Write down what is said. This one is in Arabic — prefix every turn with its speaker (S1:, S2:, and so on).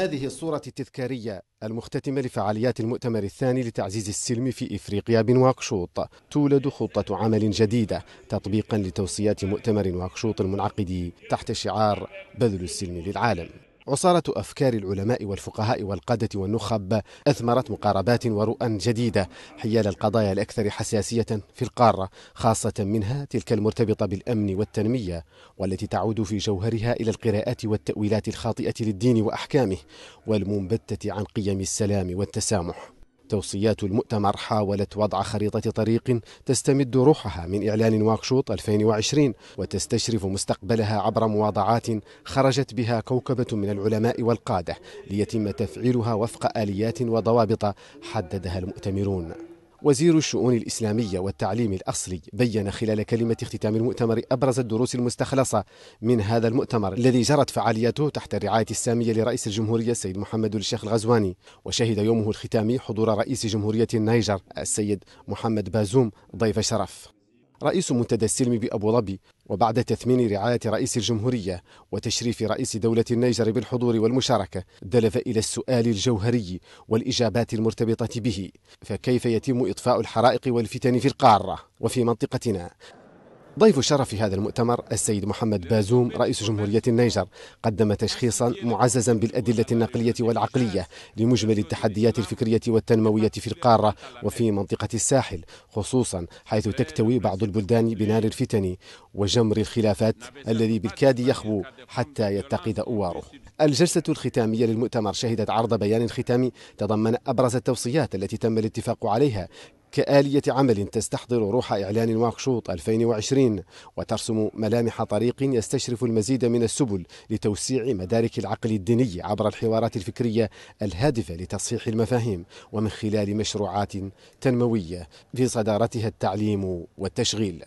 S1: هذه الصورة التذكارية المختتمة لفعاليات المؤتمر الثاني لتعزيز السلم في إفريقيا بنواكشوط تولد خطة عمل جديدة تطبيقا لتوصيات مؤتمر نواكشوط المنعقد تحت شعار بذل السلم للعالم عصارة أفكار العلماء والفقهاء والقادة والنخب أثمرت مقاربات ورؤى جديدة حيال القضايا الأكثر حساسية في القارة خاصة منها تلك المرتبطة بالأمن والتنمية والتي تعود في جوهرها إلى القراءات والتأويلات الخاطئة للدين وأحكامه والمنبتة عن قيم السلام والتسامح توصيات المؤتمر حاولت وضع خريطة طريق تستمد روحها من إعلان نواكشوط 2020 وتستشرف مستقبلها عبر مواضعات خرجت بها كوكبة من العلماء والقادة ليتم تفعيلها وفق آليات وضوابط حددها المؤتمرون وزير الشؤون الإسلامية والتعليم الأصلي بين خلال كلمة اختتام المؤتمر أبرز الدروس المستخلصة من هذا المؤتمر الذي جرت فعالياته تحت الرعاية السامية لرئيس الجمهورية السيد محمد الشيخ الغزواني وشهد يومه الختامي حضور رئيس جمهورية النيجر السيد محمد بازوم ضيف شرف رئيس منتدى السلم بأبو ظبي وبعد تثمين رعاية رئيس الجمهورية وتشريف رئيس دولة النيجر بالحضور والمشاركة دلف إلى السؤال الجوهري والإجابات المرتبطة به فكيف يتم إطفاء الحرائق والفتن في القارة وفي منطقتنا ضيف شرف هذا المؤتمر السيد محمد بازوم رئيس جمهورية النيجر قدم تشخيصا معززا بالأدلة النقلية والعقلية لمجمل التحديات الفكرية والتنموية في القارة وفي منطقة الساحل خصوصا حيث تكتوي بعض البلدان بنار الفتن وجمر الخلافات الذي بالكاد يخبو حتى يتقد أواره الجلسة الختامية للمؤتمر شهدت عرض بيان ختامي تضمن أبرز التوصيات التي تم الاتفاق عليها كآلية عمل تستحضر روح إعلان نواكشوط 2020 وترسم ملامح طريق يستشرف المزيد من السبل لتوسيع مدارك العقل الديني عبر الحوارات الفكرية الهادفة لتصحيح المفاهيم ومن خلال مشروعات تنموية في صدارتها التعليم والتشغيل